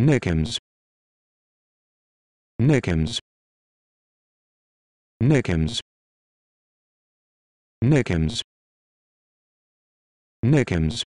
Nickens Nickens Nickens Nickens Nickens